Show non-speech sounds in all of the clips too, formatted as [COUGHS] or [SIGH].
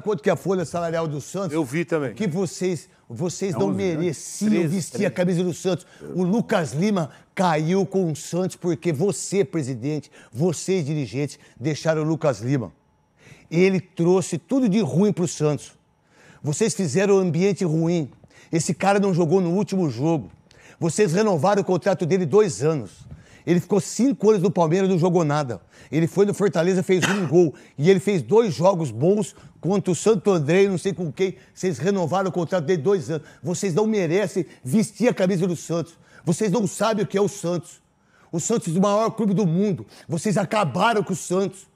Quanto que é a folha salarial do Santos? Eu vi também. Que vocês, vocês é não né? mereciam 13, vestir 13. a camisa do Santos. O Lucas Lima caiu com o Santos porque você, presidente, vocês, dirigentes, deixaram o Lucas Lima. Ele trouxe tudo de ruim para o Santos. Vocês fizeram um ambiente ruim. Esse cara não jogou no último jogo. Vocês renovaram o contrato dele dois anos. Ele ficou cinco anos no Palmeiras e não jogou nada. Ele foi no Fortaleza, fez um [COUGHS] gol. E ele fez dois jogos bons contra o Santo André, não sei com quem. Vocês renovaram o contrato de dois anos. Vocês não merecem vestir a camisa do Santos. Vocês não sabem o que é o Santos. O Santos é o maior clube do mundo. Vocês acabaram com o Santos.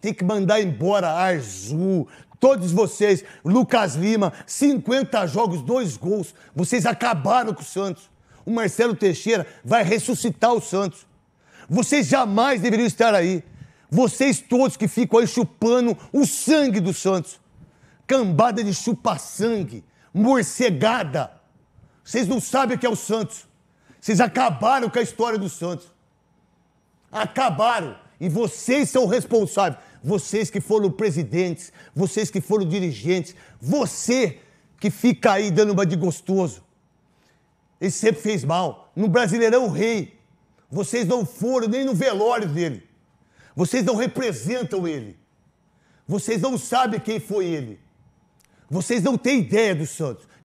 Tem que mandar embora Arzu, todos vocês, Lucas Lima, 50 jogos, dois gols. Vocês acabaram com o Santos o Marcelo Teixeira vai ressuscitar o Santos. Vocês jamais deveriam estar aí. Vocês todos que ficam aí chupando o sangue do Santos. Cambada de chupa-sangue, morcegada. Vocês não sabem o que é o Santos. Vocês acabaram com a história do Santos. Acabaram. E vocês são responsáveis. Vocês que foram presidentes, vocês que foram dirigentes, você que fica aí dando uma de gostoso. Ele sempre fez mal. No Brasileirão, o rei. Vocês não foram nem no velório dele. Vocês não representam ele. Vocês não sabem quem foi ele. Vocês não têm ideia do Santos.